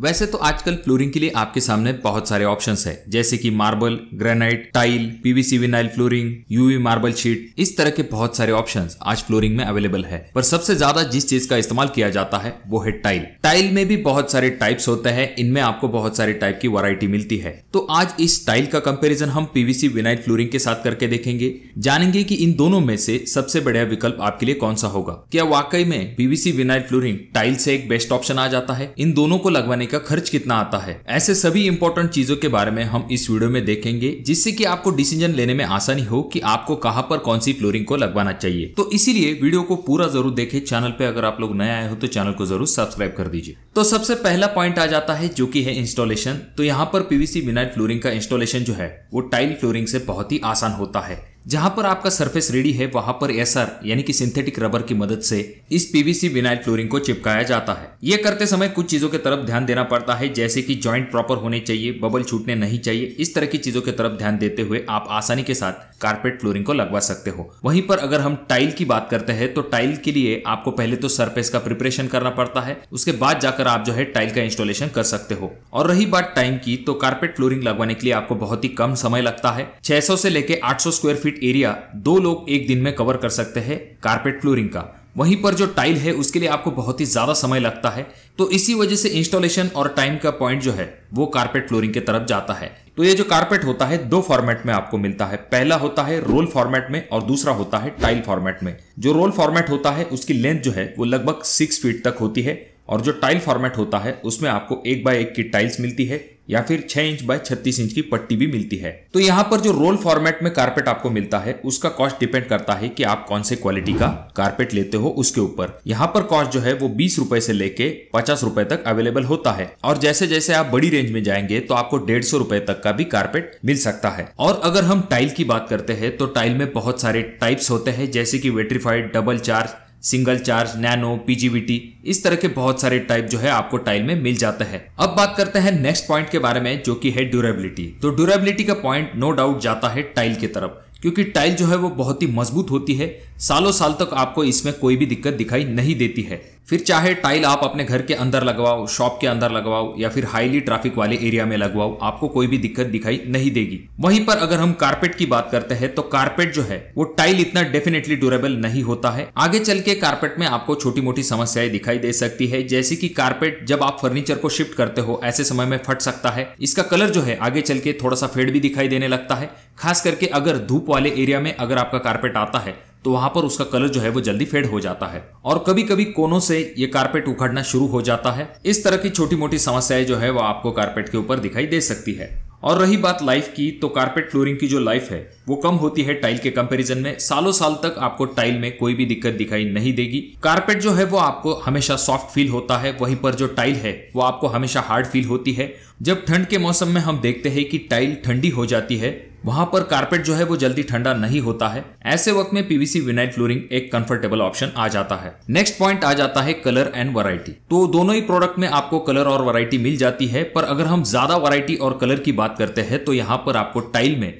वैसे तो आजकल फ्लोरिंग के लिए आपके सामने बहुत सारे ऑप्शंस है जैसे कि marble granite tile PVC vinyl flooring UV marble sheet इस तरह के बहुत सारे ऑप्शंस आज फ्लोरिंग में अवेलेबल है पर सबसे ज्यादा जिस चीज का इस्तेमाल किया जाता है वो है टाइल टाइल में भी बहुत सारे टाइप्स होते हैं इनमें आपको बहुत सारे टाइप की वरायटी मिलती है तो आज इस टाइल का कंपेरिजन हम पीवीसी विनाइल फ्लोरिंग के साथ करके देखेंगे जानेंगे की इन दोनों में से सबसे बढ़िया विकल्प आपके लिए कौन सा होगा क्या वाकई में पीवीसी विनाइल फ्लोरिंग टाइल से एक बेस्ट ऑप्शन आ जाता है इन दोनों को लगवाने करने का खर्च कितना आता है ऐसे सभी इंपॉर्टेंट चीजों के बारे में हम इस वीडियो में देखेंगे जिससे कि आपको डिसीजन लेने में आसानी हो कि आपको कहां पर कौन सी फ्लोरिंग को लगवाना चाहिए तो इसीलिए वीडियो को पूरा जरूर देखें चैनल पे अगर आप लोग नए आए हो तो चैनल को जरूर सब्सक्राइब कर दीजिए तो सबसे पहला पॉइंट आ जाता है जो की है इंस्टॉलेशन तो यहाँ पर पीवीसी विनाइट फ्लोरिंग का इंस्टॉलेशन जो है वो टाइल फ्लोरिंग से बहुत ही आसान होता है जहां पर आपका सरफेस रेडी है वहां पर एसआर यानी कि सिंथेटिक रबर की मदद से इस पीवीसी विनाइल फ्लोरिंग को चिपकाया जाता है ये करते समय कुछ चीजों की तरफ ध्यान देना पड़ता है जैसे कि जॉइंट प्रॉपर होने चाहिए बबल छूटने नहीं चाहिए इस तरह की चीजों के तरफ ध्यान देते हुए आप आसानी के साथ कार्पेट फ्लोरिंग को लगवा सकते हो वहीं पर अगर हम टाइल की बात करते हैं तो टाइल के लिए आपको पहले तो सरफेस का प्रिपरेशन करना पड़ता है उसके बाद जाकर आप जो है टाइल का इंस्टॉलेशन कर सकते हो और रही बात टाइम की तो कार्पेट फ्लोरिंग लगवाने के लिए आपको बहुत ही कम समय लगता है छह से लेके आठ स्क्वायर फीट फीट एरिया दो लोग एक दिन में कवर कर सकते हैं कारपेट फ्लोरिंग का वहीं पर जो टाइल है उसके लिए आपको बहुत ही ज्यादा समय लगता है तो इसी वजह से इंस्टॉलेशन और टाइम का पॉइंट जो है वो कारपेट फ्लोरिंग के तरफ जाता है तो ये जो कारपेट होता है दो फॉर्मेट में आपको मिलता है पहला होता है रोल फॉर्मेट में और दूसरा होता है टाइल फॉर्मेट में जो रोल फॉर्मेट होता है उसकी लेंथ जो है वो लगभग सिक्स फीट तक होती है और जो टाइल फॉर्मेट होता है उसमें आपको एक बाय एक की टाइल्स मिलती है या फिर 6 इंच बाय 36 इंच की पट्टी भी मिलती है तो यहाँ पर जो रोल फॉर्मेट में कारपेट आपको मिलता है उसका कॉस्ट डिपेंड करता है कि आप कौन से क्वालिटी का कारपेट लेते हो उसके ऊपर यहाँ पर कॉस्ट जो है वो बीस रूपए से लेके पचास रूपए तक अवेलेबल होता है और जैसे जैसे आप बड़ी रेंज में जाएंगे तो आपको डेढ़ सौ रूपए तक का भी कारपेट मिल सकता है और अगर हम टाइल की बात करते हैं तो टाइल में बहुत सारे टाइप्स होते हैं जैसे की vitrified double charge single charge nano PGVT इस तरह के बहुत सारे टाइप जो है आपको टाइल में मिल जाता है अब बात करते हैं नेक्स्ट पॉइंट के बारे में जो कि है ड्यूरेबिलिटी तो ड्यूरेबिलिटी का पॉइंट नो डाउट जाता है टाइल की तरफ क्योंकि टाइल जो है वो बहुत ही मजबूत होती है सालों साल तक आपको इसमें कोई भी दिक्कत दिखाई नहीं देती है फिर चाहे टाइल आप अपने घर के अंदर लगवाओ शॉप के अंदर लगवाओ या फिर हाईली ट्रैफिक वाले एरिया में लगवाओ आपको कोई भी दिक्कत दिखाई नहीं देगी वहीं पर अगर हम कारपेट की बात करते हैं तो कारपेट जो है वो टाइल इतना डेफिनेटली ड्यूरेबल नहीं होता है आगे चल के कारपेट में आपको छोटी मोटी समस्याएं दिखाई दे सकती है जैसे की कारपेट जब आप फर्नीचर को शिफ्ट करते हो ऐसे समय में फट सकता है इसका कलर जो है आगे चल के थोड़ा सा फेड भी दिखाई देने लगता है खास करके अगर धूप वाले एरिया में अगर आपका कारपेट आता है तो वहां पर उसका कलर जो है वो जल्दी फेड हो जाता है और कभी कभी कोनों से ये कारपेट उखड़ना शुरू हो जाता है इस तरह की छोटी मोटी समस्याएं जो है वो आपको कारपेट के ऊपर दिखाई दे सकती है और रही बात लाइफ की तो कारपेट फ्लोरिंग की जो लाइफ है वो कम होती है टाइल के कंपैरिजन में सालों साल तक आपको टाइल में कोई भी दिक्कत दिखाई नहीं देगी कारपेट जो है वो आपको हमेशा सॉफ्ट फील होता है वहीं पर जो टाइल है वो आपको हमेशा हार्ड फील होती है जब ठंड के मौसम में हम देखते हैं कि टाइल ठंडी हो जाती है वहां पर कारपेट जो है वो जल्दी ठंडा नहीं होता है ऐसे वक्त में पीवीसी विनाइल फ्लोरिंग एक कंफर्टेबल ऑप्शन आ जाता है नेक्स्ट पॉइंट आ जाता है कलर एंड वरायटी तो दोनों ही प्रोडक्ट में आपको कलर और वरायटी मिल जाती है पर अगर हम ज्यादा वरायटी और कलर की बात करते हैं तो यहाँ पर आपको टाइल में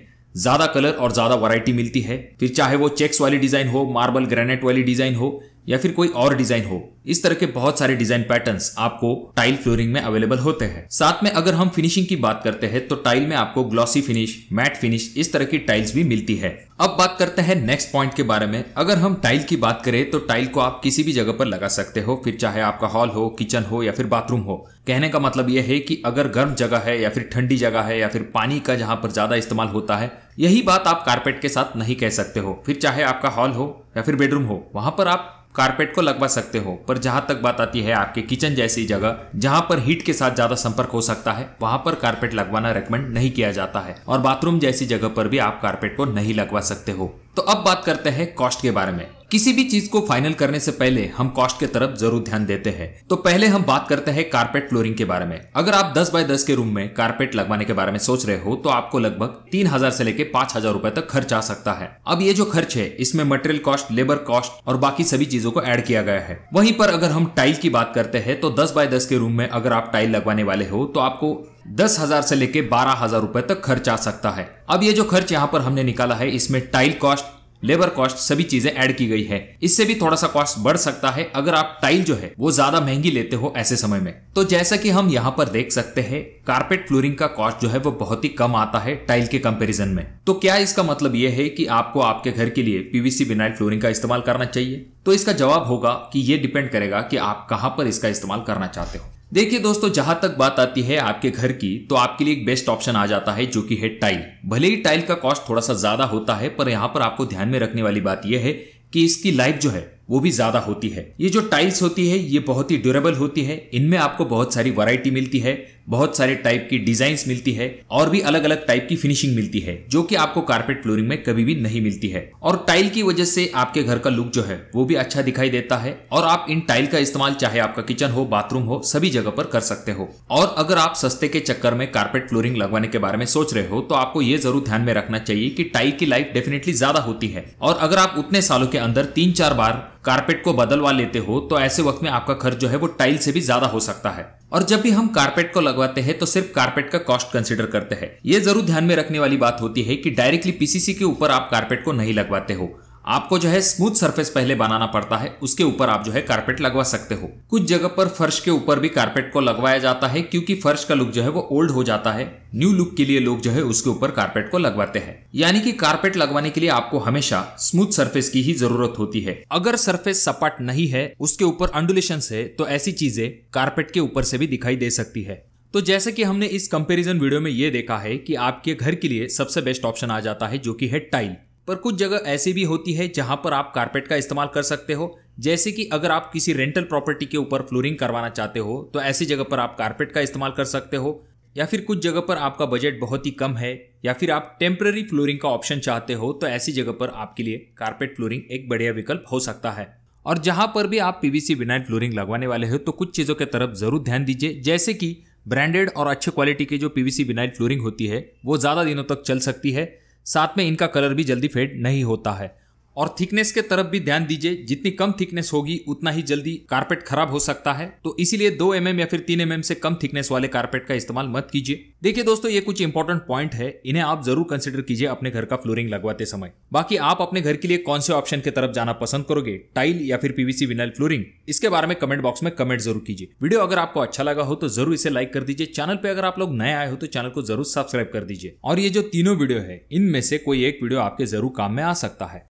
ज्यादा कलर और ज्यादा वरायटी मिलती है फिर चाहे वो चेक्स वाली डिजाइन हो मार्बल ग्रेनेट वाली डिजाइन हो या फिर कोई और डिजाइन हो इस तरह के बहुत सारे डिजाइन पैटर्न्स आपको टाइल फ्लोरिंग में अवेलेबल होते हैं साथ में अगर हम फिनिशिंग की बात करते हैं तो टाइल में आपको ग्लॉसी फिनिश मैट फिनिश इस तरह की टाइल्स भी मिलती है अब बात करते हैं नेक्स्ट पॉइंट के बारे में अगर हम टाइल की बात करें तो टाइल को आप किसी भी जगह पर लगा सकते हो फिर चाहे आपका हॉल हो किचन हो या फिर बाथरूम हो कहने का मतलब यह है कि अगर गर्म जगह है या फिर ठंडी जगह है या फिर पानी का जहां पर ज्यादा इस्तेमाल होता है यही बात आप कारपेट के साथ नहीं कह सकते हो फिर चाहे आपका हॉल हो या फिर बेडरूम हो वहां पर आप कारपेट को लगवा सकते हो पर जहां तक बात आती है आपके किचन जैसी जगह जहां पर हीट के साथ ज्यादा संपर्क हो सकता है वहां पर कारपेट लगवाना रेकमेंड नहीं किया जाता है और बाथरूम जैसी जगह पर भी आप कारपेट को नहीं लगवा सकते हो तो अब बात करते हैं कॉस्ट के बारे में किसी भी चीज को फाइनल करने से पहले हम कॉस्ट के तरफ जरूर ध्यान देते हैं तो पहले हम बात करते हैं कारपेट फ्लोरिंग के बारे में अगर आप 10 बाय 10 के रूम में कारपेट लगवाने के बारे में सोच रहे हो तो आपको लगभग तीन हजार से लेकर पांच हजार रूपए तक खर्च आ सकता है अब ये जो खर्च है इसमें मटेरियल कॉस्ट लेबर कॉस्ट और बाकी सभी चीजों को एड किया गया है वहीं पर अगर हम टाइल की बात करते हैं तो दस बाय दस के रूम में अगर आप टाइल लगवाने वाले हो तो आपको दस हजार से लेके बारह हजार रूपए तक खर्च आ सकता है अब ये जो खर्च यहाँ पर हमने निकाला है इसमें टाइल कॉस्ट लेबर कॉस्ट सभी चीजें ऐड की गई है इससे भी थोड़ा सा कॉस्ट बढ़ सकता है अगर आप टाइल जो है वो ज्यादा महंगी लेते हो ऐसे समय में तो जैसा कि हम यहाँ पर देख सकते हैं कारपेट फ्लोरिंग का कॉस्ट जो है वो बहुत ही कम आता है टाइल के कंपेरिजन में तो क्या इसका मतलब ये है कि आपको आपके घर के लिए पीवीसी विनाइल फ्लोरिंग का इस्तेमाल करना चाहिए तो इसका जवाब होगा कि ये डिपेंड करेगा कि आप कहाँ पर इसका इस्तेमाल करना चाहते हो देखिए दोस्तों जहां तक बात आती है आपके घर की तो आपके लिए एक बेस्ट ऑप्शन आ जाता है जो कि है टाइल भले ही टाइल का कॉस्ट थोड़ा सा ज्यादा होता है पर यहाँ पर आपको ध्यान में रखने वाली बात यह है कि इसकी लाइफ जो है वो भी ज्यादा होती है ये जो टाइल्स होती है ये बहुत ही ड्यूरेबल होती है इनमें आपको बहुत सारी वैरायटी मिलती है बहुत सारे टाइप की डिजाइन मिलती है और भी अलग अलग टाइप की फिनिशिंग मिलती है जो की आपको कार्पेट फ्लोरिंग में कभी भी नहीं मिलती है और टाइल की वजह से आपके घर का लुक जो है वो भी अच्छा दिखाई देता है और आप इन टाइल का इस्तेमाल चाहे आपका किचन हो बाथरूम हो सभी जगह पर कर सकते हो और अगर आप सस्ते के चक्कर में कार्पेट फ्लोरिंग लगवाने के बारे में सोच रहे हो तो आपको ये जरूर ध्यान में रखना चाहिए कि टाइल की लाइफ डेफिनेटली ज्यादा होती है और अगर आप उतने सालों के अंदर तीन चार बार कार्पेट को बदलवा लेते हो तो ऐसे वक्त में आपका खर्च जो है वो टाइल से भी ज्यादा हो सकता है और जब भी हम कारपेट को लगवाते हैं तो सिर्फ कारपेट का कॉस्ट कंसिडर करते हैं ये जरूर ध्यान में रखने वाली बात होती है कि डायरेक्टली पीसीसी के ऊपर आप कारपेट को नहीं लगवाते हो आपको जो है स्मूथ सरफेस पहले बनाना पड़ता है उसके ऊपर आप जो है कारपेट लगवा सकते हो कुछ जगह पर फर्श के ऊपर भी कारपेट को लगवाया जाता है क्योंकि फर्श का लुक जो है वो ओल्ड हो जाता है न्यू लुक के लिए लोग जो है उसके ऊपर कारपेट को लगवाते हैं यानी कि कारपेट लगवाने के लिए आपको हमेशा स्मूथ सरफेस की ही जरूरत होती है अगर सरफेस सपाट नहीं है उसके ऊपर अंडुलेशन है तो ऐसी चीजें कारपेट के ऊपर से भी दिखाई दे सकती है तो जैसे कि हमने इस कंपैरिजन वीडियो में ये देखा है कि आपके घर के लिए सबसे बेस्ट ऑप्शन आ जाता है जो कि है टाइल पर कुछ जगह ऐसी भी होती है जहां पर आप कारपेट का इस्तेमाल कर सकते हो जैसे कि अगर आप किसी रेंटल प्रॉपर्टी के ऊपर फ्लोरिंग करवाना चाहते हो तो ऐसी जगह पर आप कारपेट का इस्तेमाल कर सकते हो या फिर कुछ जगह पर आपका बजट बहुत ही कम है या फिर आप टेम्प्रेरी फ्लोरिंग का ऑप्शन चाहते हो तो ऐसी जगह पर आपके लिए कारपेट फ्लोरिंग एक बढ़िया विकल्प हो सकता है और जहां पर भी आप पीवीसी विनाइल फ्लोरिंग लगवाने वाले हो तो कुछ चीज़ों के तरफ जरूर ध्यान दीजिए जैसे कि ब्रांडेड और अच्छे क्वालिटी के जो पीवीसी विनाइल फ्लोरिंग होती है वो ज़्यादा दिनों तक चल सकती है साथ में इनका कलर भी जल्दी फेड नहीं होता है और थिकनेस के तरफ भी ध्यान दीजिए जितनी कम थिकनेस होगी उतना ही जल्दी कारपेट खराब हो सकता है तो इसीलिए दो एम mm या फिर तीन एम mm से कम थिकनेस वाले कारपेट का इस्तेमाल मत कीजिए देखिए दोस्तों ये कुछ इंपॉर्टेंट पॉइंट है इन्हें आप जरूर कंसिडर कीजिए अपने घर का फ्लोरिंग लगवाते समय बाकी आप अपने घर के लिए कौन से ऑप्शन के तरफ जाना पसंद करोगे टाइल या फिर पीवीसी विनाइल फ्लोरिंग इसके बारे में कमेंट बॉक्स में कमेंट जरूर कीजिए वीडियो अगर आपको अच्छा लगा हो तो जरूर इसे लाइक कर दीजिए चैनल पे अगर आप लोग नए आए हो तो चैनल को जरूर सब्सक्राइब कर दीजिए और ये जो तीनों वीडियो है इनमें से कोई एक वीडियो आपके जरूर काम में आ सकता है